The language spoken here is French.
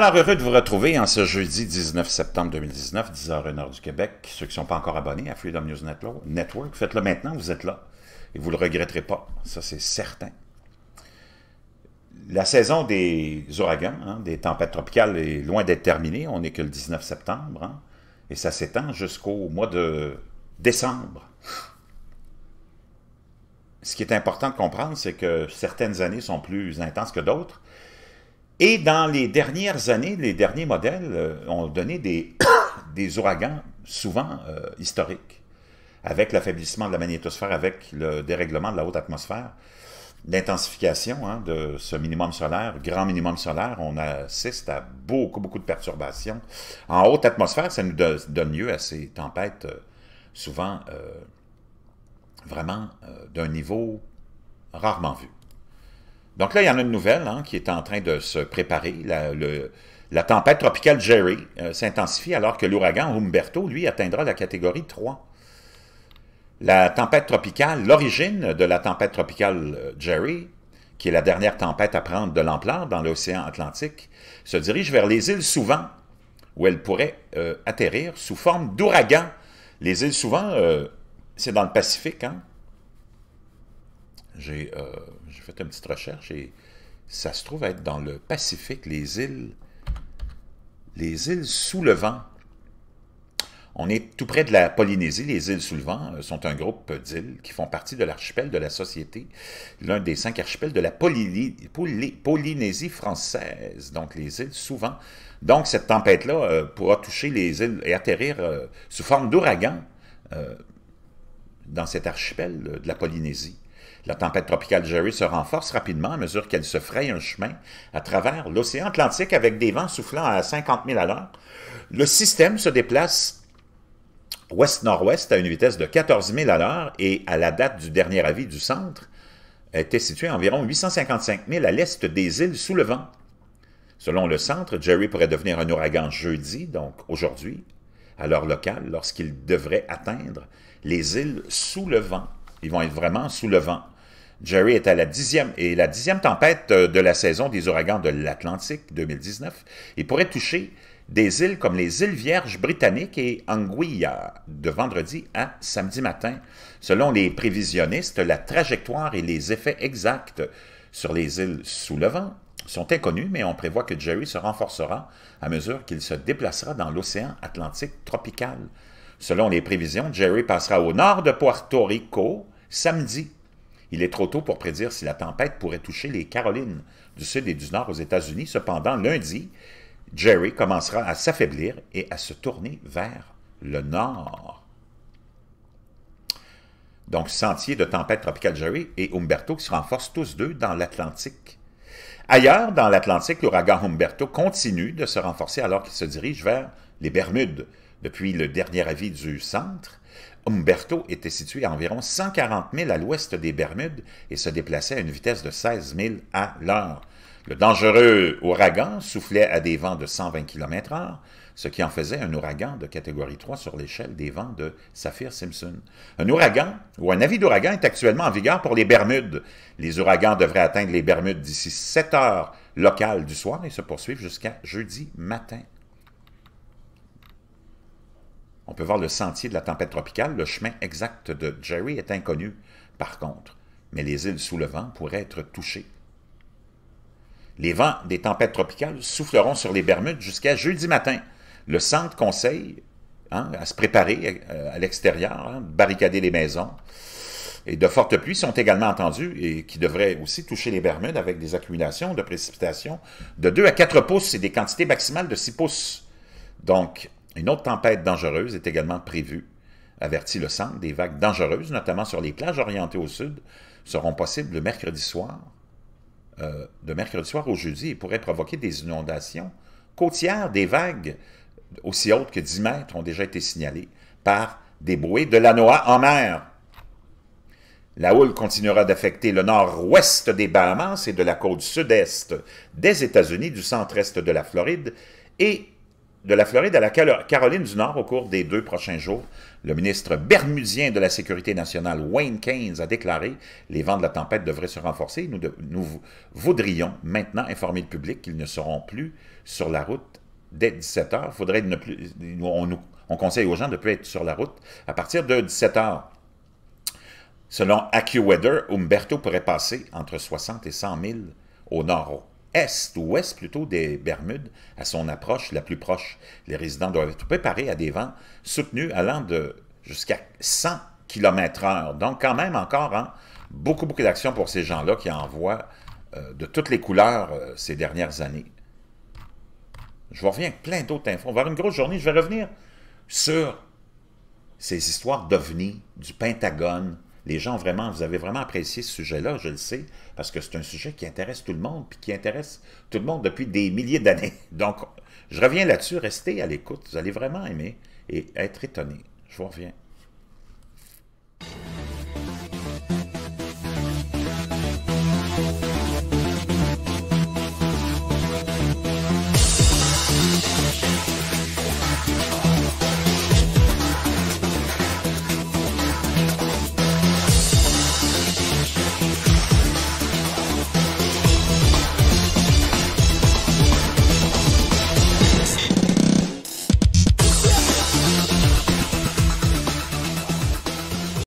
Alors, heureux de vous retrouver en ce jeudi 19 septembre 2019, 10h, 1 du Québec. Ceux qui ne sont pas encore abonnés à Freedom News Network, faites-le maintenant, vous êtes là. Et vous ne le regretterez pas, ça c'est certain. La saison des ouragans, hein, des tempêtes tropicales est loin d'être terminée. On n'est que le 19 septembre. Hein, et ça s'étend jusqu'au mois de décembre. Ce qui est important de comprendre, c'est que certaines années sont plus intenses que d'autres. Et dans les dernières années, les derniers modèles euh, ont donné des, des ouragans souvent euh, historiques, avec l'affaiblissement de la magnétosphère, avec le dérèglement de la haute atmosphère, l'intensification hein, de ce minimum solaire, grand minimum solaire, on assiste à beaucoup, beaucoup de perturbations. En haute atmosphère, ça nous donne lieu à ces tempêtes euh, souvent vraiment d'un niveau rarement vu. Donc là, il y en a une nouvelle hein, qui est en train de se préparer. La, tempête tropicale Jerry euh, s'intensifie alors que l'ouragan Humberto, lui, atteindra la catégorie 3. La tempête tropicale, l'origine de la tempête tropicale euh, Jerry, qui est la dernière tempête à prendre de l'ampleur dans l'océan Atlantique, se dirige vers les îles Souvent, où elle pourrait euh, atterrir sous forme d'ouragan. Les îles Souvent, c'est dans le Pacifique, hein? Euh, j'ai fait une petite recherche et ça se trouve être dans le Pacifique, les îles, les îles sous le vent. On est tout près de la Polynésie. Les îles sous le vent euh, sont un groupe d'îles qui font partie de l'archipel de la Société, l'un des cinq archipels de la Polynésie française, donc les îles sous vent. Donc cette tempête-là euh, pourra toucher les îles et atterrir sous forme d'ouragan dans cet archipel de la Polynésie. La tempête tropicale Jerry se renforce rapidement à mesure qu'elle se fraye un chemin à travers l'océan Atlantique avec des vents soufflant à 50 000 à l'heure. Le système se déplace ouest-nord-ouest à une vitesse de 14 000 à l'heure et à la date du dernier avis du centre, était situé à environ 855 000 à l'est des îles sous le vent. Selon le centre, Jerry pourrait devenir un ouragan jeudi, donc aujourd'hui, à l'heure locale, lorsqu'il devrait atteindre les îles sous le vent. Ils vont être vraiment sous le vent. Jerry est à la dixième et la dixième tempête euh, de la saison des ouragans de l'Atlantique 2019. Il pourrait toucher des îles comme les îles Vierges britanniques et Anguilla de vendredi à samedi matin. Selon les prévisionnistes, la trajectoire et les effets exacts sur les îles sous le vent sont inconnus, mais on prévoit que Jerry se renforcera à mesure qu'il se déplacera dans l'océan Atlantique tropical. Selon les prévisions, Jerry passera au nord de Puerto Rico samedi. Il est trop tôt pour prédire si la tempête pourrait toucher les Carolines du sud et du nord aux États-Unis. Cependant, lundi, Jerry commencera à s'affaiblir et à se tourner vers le nord. Donc, sentier de tempête tropicale Jerry et Humberto qui se renforcent tous deux dans l'Atlantique. Ailleurs, dans l'Atlantique, l'ouragan Humberto continue de se renforcer alors qu'il se dirige vers les Bermudes. Depuis le dernier avis du Centre, Umberto était situé à environ 140 000 à l'ouest des Bermudes et se déplaçait à une vitesse de 16 000 à l'heure. Le dangereux ouragan soufflait à des vents de 120 km h ce qui en faisait un ouragan de catégorie 3 sur l'échelle des vents de Saphir-Simpson. Un ouragan ou un avis d'ouragan est actuellement en vigueur pour les Bermudes. Les ouragans devraient atteindre les Bermudes d'ici 7 heures locales du soir et se poursuivre jusqu'à jeudi matin. On peut voir le sentier de la tempête tropicale. Le chemin exact de Jerry est inconnu, par contre, mais les îles sous le vent pourraient être touchées. Les vents des tempêtes tropicales souffleront sur les Bermudes jusqu'à jeudi matin. Le centre conseille hein, à se préparer euh, à l'extérieur, hein, barricader les maisons. Et de fortes pluies sont également entendues et qui devraient aussi toucher les Bermudes avec des accumulations de précipitations de 2 à 4 pouces et des quantités maximales de 6 pouces. Donc, une autre tempête dangereuse est également prévue. Avertit le centre, des vagues dangereuses, notamment sur les plages orientées au sud, seront possibles le mercredi soir, euh, de mercredi soir au jeudi, et pourraient provoquer des inondations côtières. Des vagues aussi hautes que 10 mètres ont déjà été signalées par des bouées de la en mer. La houle continuera d'affecter le nord-ouest des Bahamas et de la côte sud-est des États-Unis, du centre-est de la Floride et de la Floride à la Caroline du Nord au cours des deux prochains jours. Le ministre bermudien de la Sécurité nationale, Wayne Keynes, a déclaré « Les vents de la tempête devraient se renforcer. Nous, nous voudrions maintenant informer le public qu'ils ne seront plus sur la route dès 17 heures. Faudrait ne plus, on, conseille aux gens de ne plus être sur la route à partir de 17 heures. Selon AccuWeather, Umberto pourrait passer entre 60 et 100 000 au nord est, ouest plutôt des Bermudes, à son approche la plus proche. Les résidents doivent être préparés à des vents soutenus allant de jusqu'à 100 km/h. Donc quand même encore hein, beaucoup, beaucoup d'action pour ces gens-là qui en voient euh, de toutes les couleurs euh, ces dernières années. Je vous reviens avec plein d'autres infos. On va avoir une grosse journée. Je vais revenir sur ces histoires d'OVNI, du Pentagone, les gens, vraiment, vous avez vraiment apprécié ce sujet-là, je le sais, parce que c'est un sujet qui intéresse tout le monde, puis qui intéresse tout le monde depuis des milliers d'années. Donc, je reviens là-dessus, restez à l'écoute, vous allez vraiment aimer et être étonné. Je vous reviens.